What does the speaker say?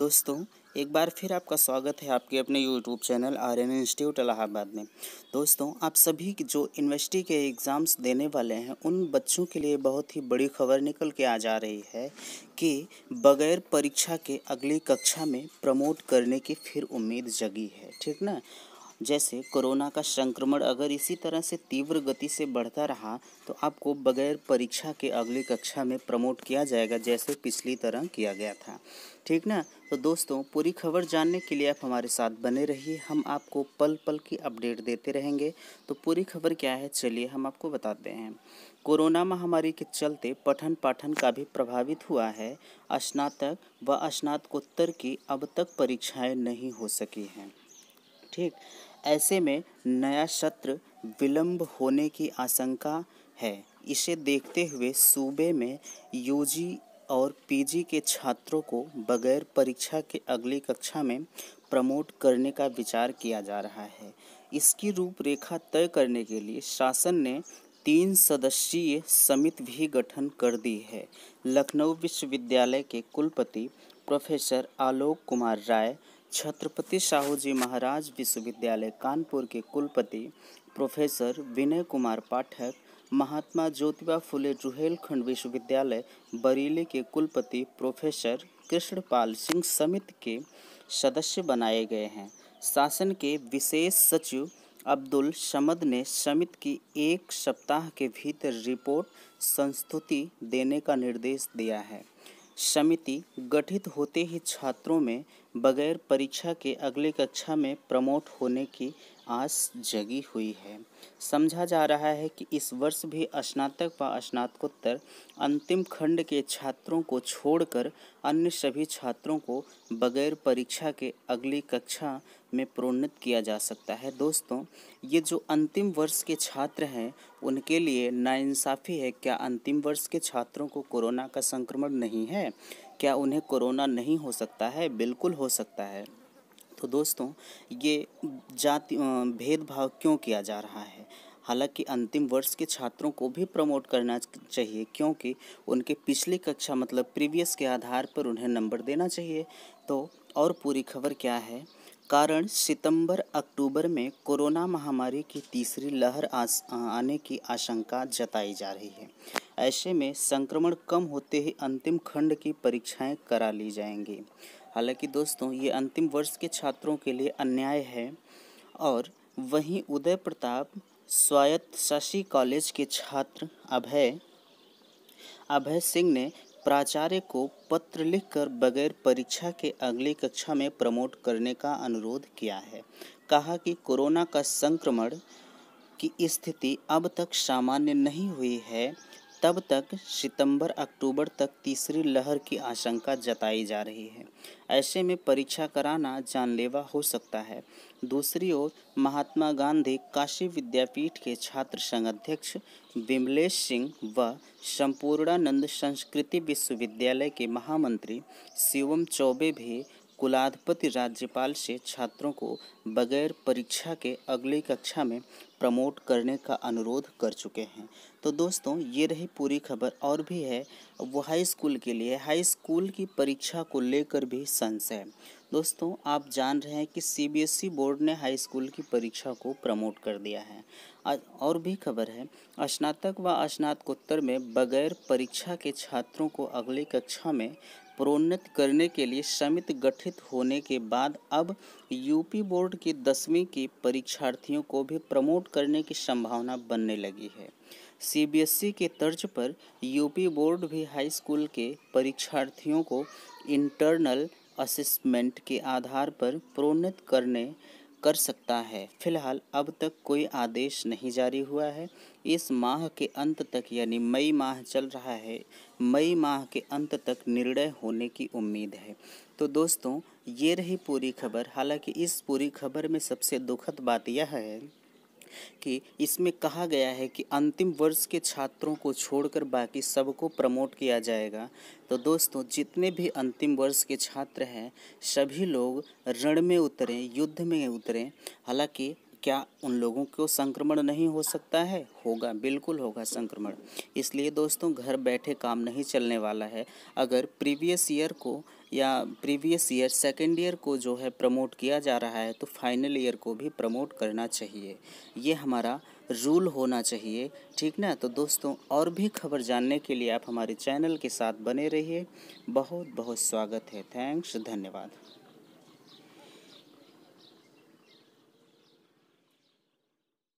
दोस्तों एक बार फिर आपका स्वागत है आपके अपने YouTube channel R N institute Allahabad में दोस्तों आप सभी जो यूनिवर्सिटी के एग्ज़ाम्स देने वाले हैं उन बच्चों के लिए बहुत ही बड़ी खबर निकल के आ जा रही है कि बगैर परीक्षा के अगली कक्षा में प्रमोट करने की फिर उम्मीद जगी है ठीक ना जैसे कोरोना का संक्रमण अगर इसी तरह से तीव्र गति से बढ़ता रहा तो आपको बगैर परीक्षा के अगली कक्षा में प्रमोट किया जाएगा जैसे पिछली तरह किया गया था ठीक ना तो दोस्तों पूरी खबर जानने के लिए आप हमारे साथ बने रहिए हम आपको पल पल की अपडेट देते रहेंगे तो पूरी खबर क्या है चलिए हम आपको बताते हैं कोरोना महामारी के चलते पठन पाठन का भी प्रभावित हुआ है स्नातक व स्नातकोत्तर की अब तक परीक्षाएं नहीं हो सकी हैं ठीक ऐसे में नया सत्र विलंब होने की आशंका है इसे देखते हुए सूबे में यूजी और पीजी के छात्रों को बगैर परीक्षा के अगली कक्षा में प्रमोट करने का विचार किया जा रहा है इसकी रूपरेखा तय करने के लिए शासन ने तीन सदस्यीय समिति भी गठन कर दी है लखनऊ विश्वविद्यालय के कुलपति प्रोफेसर आलोक कुमार राय छत्रपति साहू जी महाराज विश्वविद्यालय कानपुर के कुलपति प्रोफेसर विनय कुमार पाठक महात्मा ज्योतिबा फुले जुहेलखंड विश्वविद्यालय बरेली के कुलपति प्रोफेसर कृष्णपाल सिंह समिति के सदस्य बनाए गए हैं शासन के विशेष सचिव अब्दुल समद ने समिति की एक सप्ताह के भीतर रिपोर्ट संस्तुति देने का निर्देश दिया है समिति गठित होते ही छात्रों में बगैर परीक्षा के अगले कक्षा में प्रमोट होने की आस जगी हुई है समझा जा रहा है कि इस वर्ष भी स्नातक व स्नातकोत्तर अंतिम खंड के छात्रों को छोड़कर अन्य सभी छात्रों को बगैर परीक्षा के अगली कक्षा में प्रोन्नत किया जा सकता है दोस्तों ये जो अंतिम वर्ष के छात्र हैं उनके लिए नाइंसाफ़ी है क्या अंतिम वर्ष के छात्रों को कोरोना का संक्रमण नहीं है क्या उन्हें कोरोना नहीं हो सकता है बिल्कुल हो सकता है तो दोस्तों ये जाति भेदभाव क्यों किया जा रहा है हालांकि अंतिम वर्ष के छात्रों को भी प्रमोट करना चाहिए क्योंकि उनके पिछली कक्षा मतलब प्रीवियस के आधार पर उन्हें नंबर देना चाहिए तो और पूरी खबर क्या है कारण सितंबर अक्टूबर में कोरोना महामारी की तीसरी लहर आस, आने की आशंका जताई जा रही है ऐसे में संक्रमण कम होते ही अंतिम खंड की परीक्षाएं करा ली जाएंगी हालांकि दोस्तों ये अंतिम वर्ष के छात्रों के लिए अन्याय है और वहीं उदय प्रताप स्वायत्त शशि कॉलेज के छात्र अभय अभय सिंह ने प्राचार्य को पत्र लिखकर बगैर परीक्षा के अगली कक्षा में प्रमोट करने का अनुरोध किया है कहा कि कोरोना का संक्रमण की स्थिति अब तक सामान्य नहीं हुई है तब तक सितंबर अक्टूबर तक तीसरी लहर की आशंका जताई जा रही है ऐसे में परीक्षा कराना जानलेवा हो सकता है दूसरी ओर महात्मा गांधी काशी विद्यापीठ के छात्र संघ अध्यक्ष विमलेश सिंह व संपूर्णानंद संस्कृति विश्वविद्यालय के महामंत्री शिवम चौबे भी कुलाधिपति राज्यपाल से छात्रों को बगैर परीक्षा के अगली कक्षा में प्रमोट करने का अनुरोध कर चुके हैं तो दोस्तों ये रही पूरी खबर और भी है वो हाई स्कूल के लिए हाई स्कूल की परीक्षा को लेकर भी संशय दोस्तों आप जान रहे हैं कि सीबीएसई e बोर्ड ने हाई स्कूल की परीक्षा को प्रमोट कर दिया है और भी खबर है स्नातक व स्नातकोत्तर में बगैर परीक्षा के छात्रों को अगली कक्षा में प्रोन्नत करने के लिए समिति गठित होने के बाद अब यूपी बोर्ड की दसवीं की परीक्षार्थियों को भी प्रमोट करने की संभावना बनने लगी है सीबीएसई के तर्ज पर यूपी बोर्ड भी हाई स्कूल के परीक्षार्थियों को इंटरनल असेसमेंट के आधार पर प्रोन्नत करने कर सकता है फिलहाल अब तक कोई आदेश नहीं जारी हुआ है इस माह के अंत तक यानी मई माह चल रहा है मई माह के अंत तक निर्णय होने की उम्मीद है तो दोस्तों ये रही पूरी खबर हालांकि इस पूरी खबर में सबसे दुखद बात यह है कि इसमें कहा गया है कि अंतिम वर्ष के छात्रों को छोड़कर बाकी सबको प्रमोट किया जाएगा तो दोस्तों जितने भी अंतिम वर्ष के छात्र हैं सभी लोग रण में उतरें युद्ध में उतरें हालांकि क्या उन लोगों को संक्रमण नहीं हो सकता है होगा बिल्कुल होगा संक्रमण इसलिए दोस्तों घर बैठे काम नहीं चलने वाला है अगर प्रीवियस ईयर को या प्रीवियस ईयर सेकेंड ईयर को जो है प्रमोट किया जा रहा है तो फाइनल ईयर को भी प्रमोट करना चाहिए ये हमारा रूल होना चाहिए ठीक ना तो दोस्तों और भी खबर जानने के लिए आप हमारे चैनल के साथ बने रहिए बहुत बहुत स्वागत है थैंक्स धन्यवाद